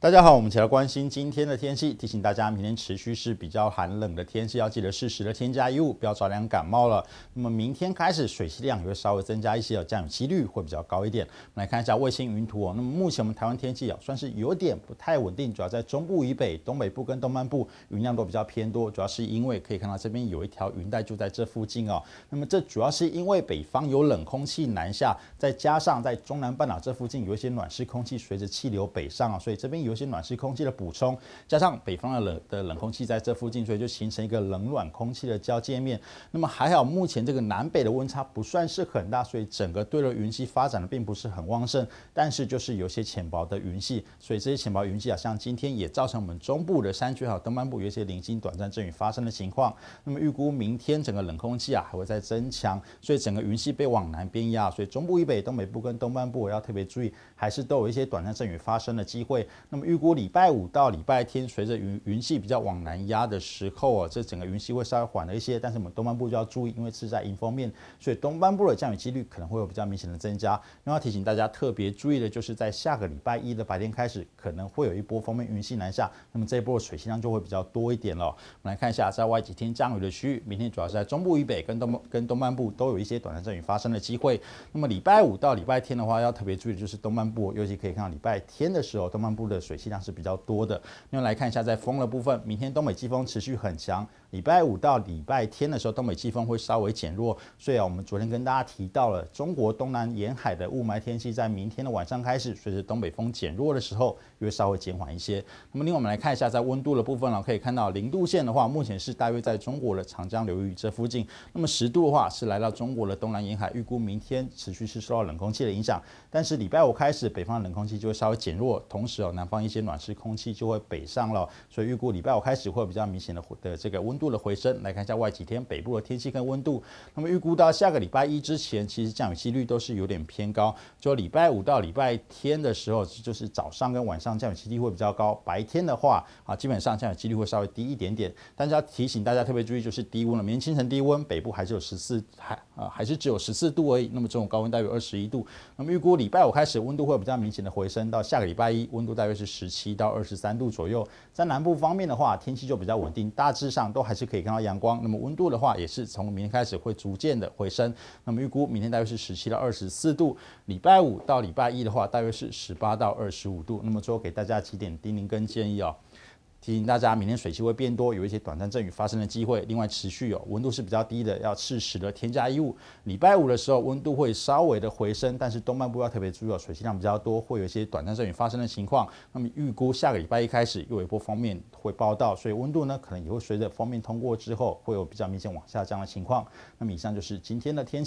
大家好，我们一起来关心今天的天气。提醒大家，明天持续是比较寒冷的天气，要记得适时的添加衣物，不要着凉感冒了。那么明天开始，水汽量也会稍微增加一些，有降雨几率会比较高一点。我们来看一下卫星云图哦。那么目前我们台湾天气啊，算是有点不太稳定，主要在中部以北、东北部跟东半部云量都比较偏多，主要是因为可以看到这边有一条云带就在这附近哦。那么这主要是因为北方有冷空气南下，再加上在中南半岛这附近有一些暖湿空气随着气流北上，所以这边有。有些暖湿空气的补充，加上北方的冷的冷空气在这附近，所以就形成一个冷暖空气的交界面。那么还好，目前这个南北的温差不算是很大，所以整个对流云系发展的并不是很旺盛。但是就是有些浅薄的云系，所以这些浅薄云系啊，像今天也造成我们中部的山区还有东半部有一些零星短暂阵雨发生的情况。那么预估明天整个冷空气啊还会再增强，所以整个云系被往南边压，所以中部以北、东北部跟东半部要特别注意，还是都有一些短暂阵雨发生的机会。预估礼拜五到礼拜天，随着云云系比较往南压的时候啊，这整个云系会稍微缓了一些。但是我们东半部就要注意，因为是在迎风面，所以东半部的降雨几率可能会有比较明显的增加。另外提醒大家特别注意的就是在下个礼拜一的白天开始，可能会有一波封面云系南下，那么这一波的水汽量就会比较多一点了。我们来看一下，在外几天降雨的区域，明天主要是在中部以北跟东跟东半部都有一些短暂阵雨发生的机会。那么礼拜五到礼拜天的话，要特别注意就是东半部，尤其可以看到礼拜天的时候，东半部的。水汽量是比较多的。另外来看一下，在风的部分，明天东北季风持续很强。礼拜五到礼拜天的时候，东北季风会稍微减弱。所以啊，我们昨天跟大家提到了，中国东南沿海的雾霾天气，在明天的晚上开始，随着东北风减弱的时候，会稍微减缓一些。那么另外我们来看一下，在温度的部分呢，可以看到零度线的话，目前是大约在中国的长江流域这附近。那么十度的话，是来到中国的东南沿海，预估明天持续是受到冷空气的影响。但是礼拜五开始，北方的冷空气就会稍微减弱，同时哦，南方。一些暖湿空气就会北上了，所以预估礼拜五开始会有比较明显的的这个温度的回升。来看一下外几天北部的天气跟温度。那么预估到下个礼拜一之前，其实降雨几率都是有点偏高。就礼拜五到礼拜天的时候，就是早上跟晚上降雨几率会比较高，白天的话啊，基本上降雨几率会稍微低一点点。但是要提醒大家特别注意就是低温了。明天清晨低温北部还是有十四还啊还是只有十四度而已。那么这种高温大约二十一度。那么预估礼拜五开始温度会有比较明显的回升，到下个礼拜一温度大约是。十七到二十三度左右，在南部方面的话，天气就比较稳定，大致上都还是可以看到阳光。那么温度的话，也是从明天开始会逐渐的回升。那么预估明天大约是十七到二十四度，礼拜五到礼拜一的话，大约是十八到二十五度。那么最后给大家几点叮咛跟建议哦。提醒大家，明天水汽会变多，有一些短暂阵雨发生的机会。另外，持续有温度是比较低的，要适时的添加衣物。礼拜五的时候，温度会稍微的回升，但是东半部要特别注意，哦，水汽量比较多，会有一些短暂阵雨发生的情况。那么，预估下个礼拜一开始又有一波锋面会报道，所以温度呢可能也会随着锋面通过之后，会有比较明显往下降的情况。那么，以上就是今天的天气。